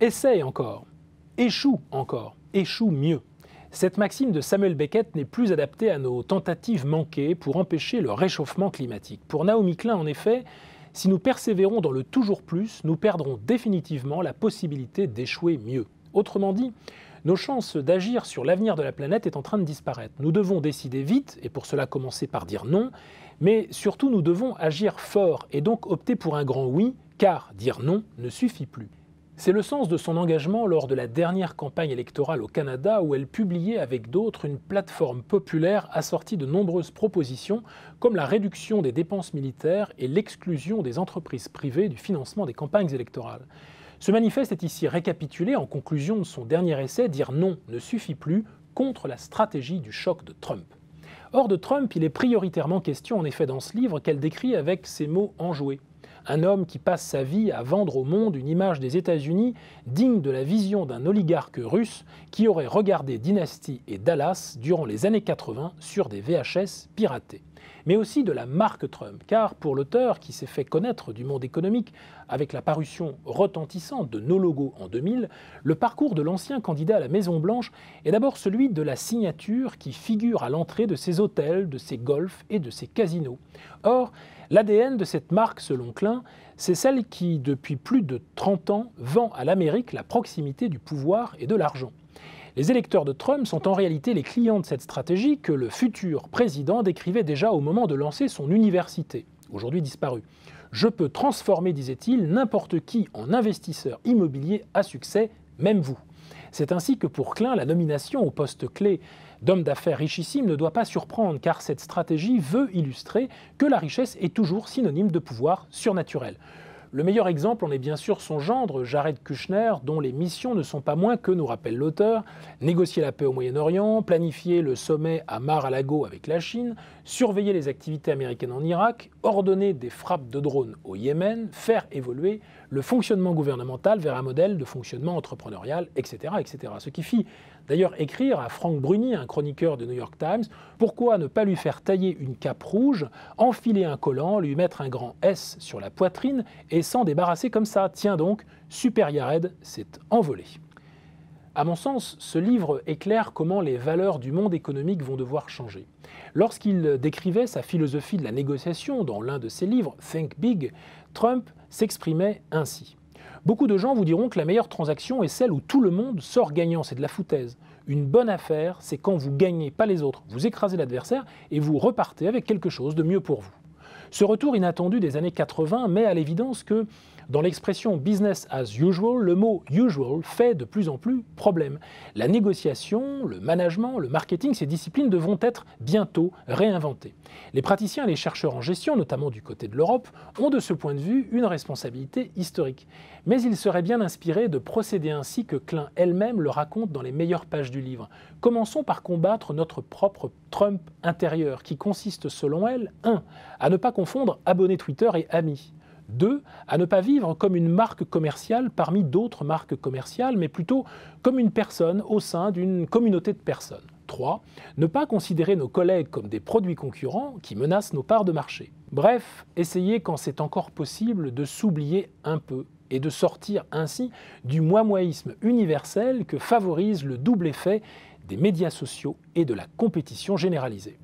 Essaye encore, échoue encore, échoue mieux. Cette maxime de Samuel Beckett n'est plus adaptée à nos tentatives manquées pour empêcher le réchauffement climatique. Pour Naomi Klein, en effet, si nous persévérons dans le toujours plus, nous perdrons définitivement la possibilité d'échouer mieux. Autrement dit, nos chances d'agir sur l'avenir de la planète est en train de disparaître. Nous devons décider vite, et pour cela commencer par dire non, mais surtout nous devons agir fort et donc opter pour un grand oui, car dire non ne suffit plus. C'est le sens de son engagement lors de la dernière campagne électorale au Canada où elle publiait avec d'autres une plateforme populaire assortie de nombreuses propositions comme la réduction des dépenses militaires et l'exclusion des entreprises privées du financement des campagnes électorales. Ce manifeste est ici récapitulé en conclusion de son dernier essai Dire non ne suffit plus contre la stratégie du choc de Trump. Hors de Trump, il est prioritairement question en effet dans ce livre qu'elle décrit avec ses mots enjoués un homme qui passe sa vie à vendre au monde une image des États-Unis digne de la vision d'un oligarque russe qui aurait regardé Dynasty et Dallas durant les années 80 sur des VHS piratés mais aussi de la marque Trump, car pour l'auteur qui s'est fait connaître du monde économique avec la parution retentissante de Nos Logos en 2000, le parcours de l'ancien candidat à la Maison-Blanche est d'abord celui de la signature qui figure à l'entrée de ses hôtels, de ses golfs et de ses casinos. Or, l'ADN de cette marque, selon Klein, c'est celle qui, depuis plus de 30 ans, vend à l'Amérique la proximité du pouvoir et de l'argent. Les électeurs de Trump sont en réalité les clients de cette stratégie que le futur président décrivait déjà au moment de lancer son université, aujourd'hui disparue. Je peux transformer, disait-il, n'importe qui en investisseur immobilier à succès, même vous. C'est ainsi que pour Klein, la nomination au poste clé d'homme d'affaires richissime ne doit pas surprendre, car cette stratégie veut illustrer que la richesse est toujours synonyme de pouvoir surnaturel. Le meilleur exemple en est bien sûr son gendre, Jared Kushner, dont les missions ne sont pas moins que, nous rappelle l'auteur, négocier la paix au Moyen-Orient, planifier le sommet à Mar-a-Lago avec la Chine, surveiller les activités américaines en Irak ordonner des frappes de drones au Yémen, faire évoluer le fonctionnement gouvernemental vers un modèle de fonctionnement entrepreneurial, etc. etc. Ce qui fit d'ailleurs écrire à Frank Bruni, un chroniqueur de New York Times, pourquoi ne pas lui faire tailler une cape rouge, enfiler un collant, lui mettre un grand S sur la poitrine et s'en débarrasser comme ça Tiens donc, Super Yared s'est envolé. À mon sens, ce livre éclaire comment les valeurs du monde économique vont devoir changer. Lorsqu'il décrivait sa philosophie de la négociation dans l'un de ses livres, Think Big, Trump s'exprimait ainsi. Beaucoup de gens vous diront que la meilleure transaction est celle où tout le monde sort gagnant, c'est de la foutaise. Une bonne affaire, c'est quand vous gagnez, pas les autres, vous écrasez l'adversaire et vous repartez avec quelque chose de mieux pour vous. Ce retour inattendu des années 80 met à l'évidence que dans l'expression business as usual, le mot usual fait de plus en plus problème. La négociation, le management, le marketing, ces disciplines devront être bientôt réinventées. Les praticiens et les chercheurs en gestion, notamment du côté de l'Europe, ont de ce point de vue une responsabilité historique. Mais ils seraient bien inspirés de procéder ainsi que Klein elle-même le raconte dans les meilleures pages du livre. Commençons par combattre notre propre Trump intérieur, qui consiste selon elle 1. à ne pas confondre abonné Twitter et ami 2. à ne pas vivre comme une marque commerciale parmi d'autres marques commerciales, mais plutôt comme une personne au sein d'une communauté de personnes. 3. Ne pas considérer nos collègues comme des produits concurrents qui menacent nos parts de marché. Bref, essayer quand c'est encore possible de s'oublier un peu et de sortir ainsi du moimoïsme universel que favorise le double effet des médias sociaux et de la compétition généralisée.